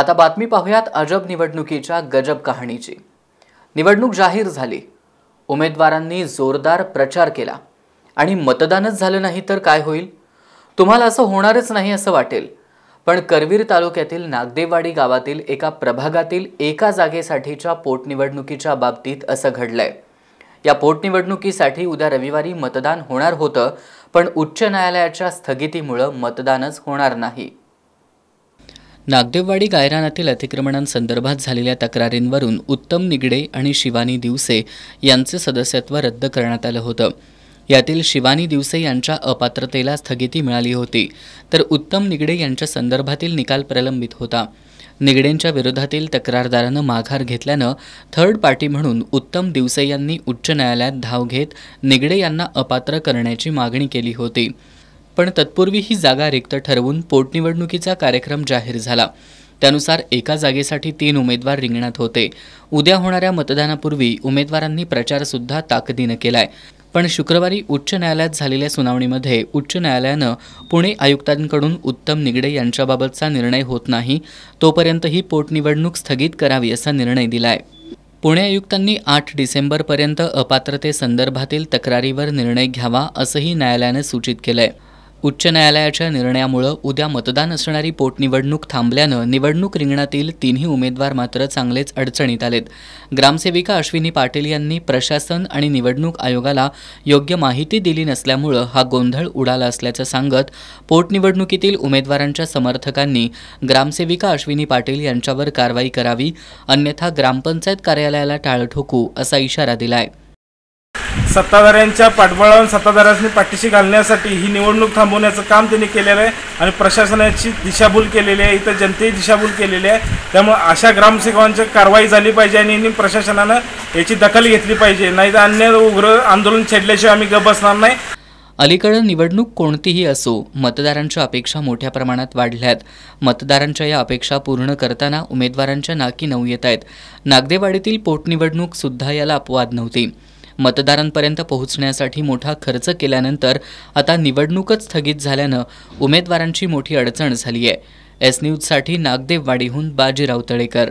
आता बातमी पाहूयात अजब निवडणुकीच्या गजब कहाणीची निवडणूक जाहीर झाली उमेदवारांनी जोरदार प्रचार केला आणि मतदानच झालं नाही तर काय होईल तुम्हाला असं होणारच नाही असं वाटेल पण करवीर तालुक्यातील नागदेववाडी गावातील एका प्रभागातील एका जागेसाठीच्या पोटनिवडणुकीच्या बाबतीत असं घडलंय या पोटनिवडणुकीसाठी उद्या रविवारी मतदान होणार होतं पण उच्च न्यायालयाच्या स्थगितीमुळं मतदानच होणार नाही नागदेववाडी गायरानातील अतिक्रमणांसंदर्भात झालेल्या तक्रारींवरून उत्तम निगडे आणि शिवानी दिवसे यांचे सदस्यत्व रद्द करण्यात आलं होतं यातील शिवानी दिवसे यांच्या अपात्रतेला स्थगिती मिळाली होती तर उत्तम निगडे यांच्या संदर्भातील निकाल प्रलंबित होता निगडेंच्या विरोधातील तक्रारदारानं माघार घेतल्यानं थर्ड पार्टी म्हणून उत्तम दिवसे यांनी उच्च न्यायालयात धाव घेत निगडे यांना अपात्र करण्याची मागणी केली होती पण तत्पूर्वी ही जागा रिक्त ठरवून पोटनिवडणुकीचा कार्यक्रम जाहीर झाला त्यानुसार एका जागेसाठी तीन उमेदवार रिंगणात होते उद्या होणाऱ्या मतदानापूर्वी उमेदवारांनी प्रचारसुद्धा ताकदीनं केलाय पण शुक्रवारी उच्च न्यायालयात झालेल्या सुनावणीमध्ये उच्च न्यायालयानं पुणे आयुक्तांकडून उत्तम निगडे यांच्याबाबतचा निर्णय होत नाही तोपर्यंत ही पोटनिवडणूक स्थगित करावी असा निर्णय दिलाय पुणे आयुक्तांनी आठ डिसेंबरपर्यंत अपात्रतेसंदर्भातील तक्रारीवर निर्णय घ्यावा असंही न्यायालयानं सूचित केलंय उच्च न्यायालयाच्या निर्णयामुळं उद्या मतदान असणारी पोटनिवडणूक थांबल्यानं निवडणूक रिंगणातील तिन्ही उमेदवार मात्र चांगलेच अडचणीत आलेत ग्रामसेविका अश्विनी पाटील यांनी प्रशासन आणि निवडणूक आयोगाला योग्य माहिती दिली नसल्यामुळं हा गोंधळ उडाला असल्याचं सांगत पोटनिवडणुकीतील उमेदवारांच्या समर्थकांनी ग्रामसेविका अश्विनी पाटील यांच्यावर कारवाई करावी अन्यथा ग्रामपंचायत कार्यालयाला टाळ ठोकू असा इशारा दिला आहे सत्ताधाऱ्यांच्या पाठबळावर सत्ताधाऱ्यांनी पाठीशी घालण्यासाठी ही निवडणूक थांबवण्याचं काम त्यांनी केलेलं आहे आणि प्रशासनाची दिशाभूल केलेली आहे इथं जनतेची दिशाभूल केलेली आहे त्यामुळे अशा ग्रामसेवकांची कारवाई झाली पाहिजे आणि प्रशासनानं याची दखल घेतली पाहिजे नाही अन्य उग्र आंदोलन छेडल्याशिवाय आम्ही गप बसणार नाही अलीकडं निवडणूक कोणतीही असो मतदारांच्या अपेक्षा मोठ्या प्रमाणात वाढल्यात मतदारांच्या या अपेक्षा पूर्ण करताना उमेदवारांच्या नाकी नऊ येत आहेत नागदेवाडीतील पोटनिवडणूक सुद्धा याला अपवाद नव्हती मतदारांपर्यंत पोहोचण्यासाठी मोठा खर्च केल्यानंतर आता निवडणूकच स्थगित झाल्यानं उमेदवारांची मोठी अडचण झाली आहे एस न्यूजसाठी नागदेववाडीहून बाजीराव तळेकर